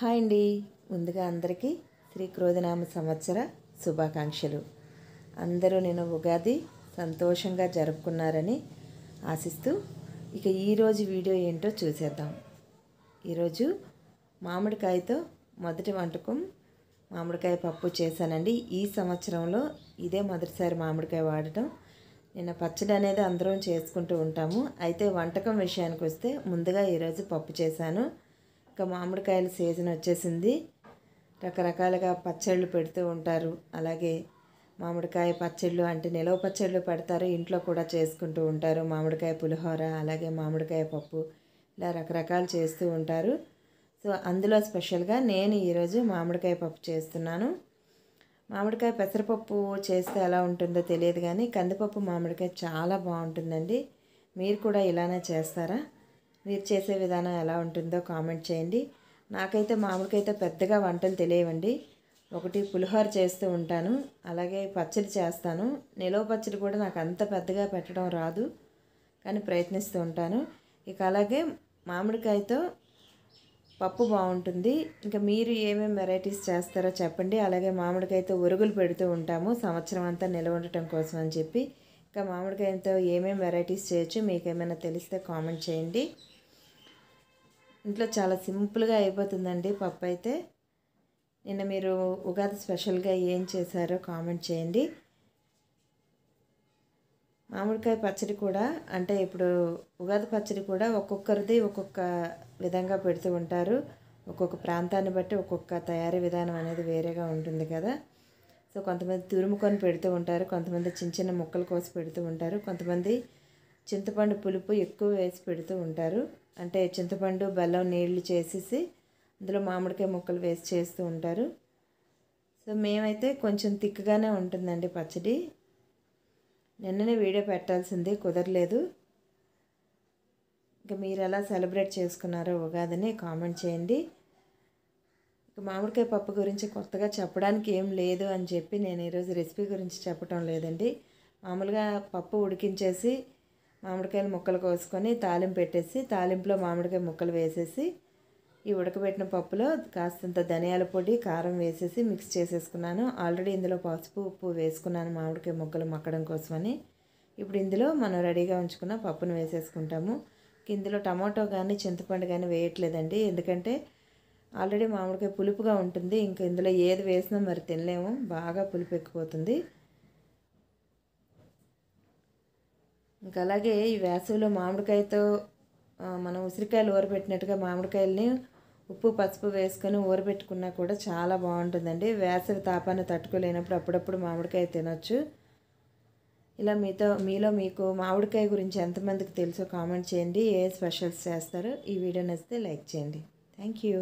hi అండి ముందుగా అందరికీ శ్రీ క్రోధనామ సంవత్సర శుభాకాంక్షలు అందరూ నేను ఉగాది సంతోషంగా జరుపుకున్నారని ఆశిస్తూ ఇక ఈరోజు వీడియో ఏంటో చూసేద్దాం ఈరోజు మామిడికాయతో మొదటి వంటకం మామిడికాయ పప్పు చేశానండి ఈ సంవత్సరంలో ఇదే మొదటిసారి మామిడికాయ వాడటం నిన్న పచ్చడి అనేది అందరం చేసుకుంటూ ఉంటాము అయితే వంటకం విషయానికి వస్తే ముందుగా ఈరోజు పప్పు చేశాను ఇంకా మామిడికాయల సీజన్ వచ్చేసింది రకరకాలుగా పచ్చళ్ళు పెడుతూ ఉంటారు అలాగే మామిడికాయ పచ్చళ్ళు అంటే నిలవ పచ్చళ్ళు పెడతారు ఇంట్లో కూడా చేసుకుంటూ ఉంటారు మామిడికాయ పులిహోర అలాగే మామిడికాయ పప్పు ఇలా రకరకాలు చేస్తూ ఉంటారు సో అందులో స్పెషల్గా నేను ఈరోజు మామిడికాయ పప్పు చేస్తున్నాను మామిడికాయ పెసరపప్పు చేస్తే ఎలా ఉంటుందో తెలియదు కానీ కందిపప్పు మామిడికాయ చాలా బాగుంటుందండి మీరు కూడా ఇలానే చేస్తారా మీరు చేసే విధానం ఎలా ఉంటుందో కామెంట్ చేయండి నాకైతే మామూలుకైతే పెద్దగా వంటలు తెలియవండి ఒకటి పులిహోర చేస్తూ ఉంటాను అలాగే పచ్చడి చేస్తాను నిలవ పచ్చడి కూడా నాకు అంత పెద్దగా పెట్టడం రాదు కానీ ప్రయత్నిస్తూ ఉంటాను ఇక అలాగే మామిడికాయతో పప్పు బాగుంటుంది ఇంకా మీరు ఏమేమి వెరైటీస్ చేస్తారో చెప్పండి అలాగే మామిడికాయతో ఉరుగులు పెడుతూ ఉంటాము సంవత్సరం అంతా నిలవ ఉండటం కోసం అని చెప్పి ఇంకా మామిడికాయతో ఏమేమి వెరైటీస్ చేయొచ్చు మీకు ఏమైనా తెలిస్తే కామెంట్ చేయండి ఇంట్లో చాలా సింపుల్గా అయిపోతుందండి పప్పు అయితే నిన్న మీరు ఉగాది స్పెషల్గా ఏం చేశారో కామెంట్ చేయండి మామిడికాయ పచ్చడి కూడా అంటే ఇప్పుడు ఉగాది పచ్చడి కూడా ఒక్కొక్కరిది ఒక్కొక్క విధంగా పెడుతూ ఉంటారు ఒక్కొక్క ప్రాంతాన్ని బట్టి ఒక్కొక్క తయారీ విధానం అనేది వేరేగా ఉంటుంది కదా సో కొంతమంది తురుముకొని పెడుతూ ఉంటారు కొంతమంది చిన్న చిన్న ముక్కలు కోసి పెడుతూ ఉంటారు కొంతమంది చింతపండు పులుపు ఎక్కువ వేసి పెడుతూ ఉంటారు అంటే చింతపండు బెల్లం నీళ్లు చేసేసి అందులో మామిడికాయ ముక్కలు వేసి చేస్తూ ఉంటారు సో మేమైతే కొంచెం తిక్కుగానే ఉంటుందండి పచ్చడి నిన్ననే వీడియో పెట్టాల్సింది కుదరలేదు ఇంకా మీరు ఎలా సెలబ్రేట్ చేసుకున్నారో ఉగాదిని కామెంట్ చేయండి మామిడికాయ పప్పు గురించి కొత్తగా చెప్పడానికి ఏం లేదు అని చెప్పి నేను ఈరోజు రెసిపీ గురించి చెప్పడం లేదండి మామూలుగా పప్పు ఉడికించేసి మామిడికాయలు ముక్కలు కోసుకొని తాలింపు పెట్టేసి తాలింపులో మామిడికాయ ముక్కలు వేసేసి ఈ ఉడకబెట్టిన పప్పులో కాస్తంత ధనియాల పొడి కారం వేసేసి మిక్స్ చేసేసుకున్నాను ఆల్రెడీ ఇందులో పసుపు ఉప్పు వేసుకున్నాను మామిడికాయ ముక్కలు మక్కడం కోసమని ఇప్పుడు ఇందులో మనం రెడీగా ఉంచుకున్న పప్పును వేసేసుకుంటాము ఇందులో టమాటో కానీ చింతపండు కానీ వేయట్లేదండి ఎందుకంటే ఆల్రెడీ మామిడికాయ పులుపుగా ఉంటుంది ఇంకా ఇందులో ఏది వేసినా మరి తినలేము బాగా పులుపు ఎక్కిపోతుంది ఇంకా అలాగే ఈ వేసవిలో మామిడికాయతో మనం ఉసిరికాయలు ఊరబెట్టినట్టుగా మామిడికాయల్ని ఉప్పు పసుపు వేసుకొని ఊరబెట్టుకున్నా కూడా చాలా బాగుంటుందండి వేసవి తాపాన్ని తట్టుకోలేనప్పుడు అప్పుడప్పుడు మామిడికాయ తినొచ్చు ఇలా మీతో మీలో మీకు మామిడికాయ గురించి ఎంతమందికి తెలుసో కామెంట్ చేయండి ఏ స్పెషల్స్ చేస్తారో ఈ వీడియో నచ్చితే లైక్ చేయండి థ్యాంక్ యూ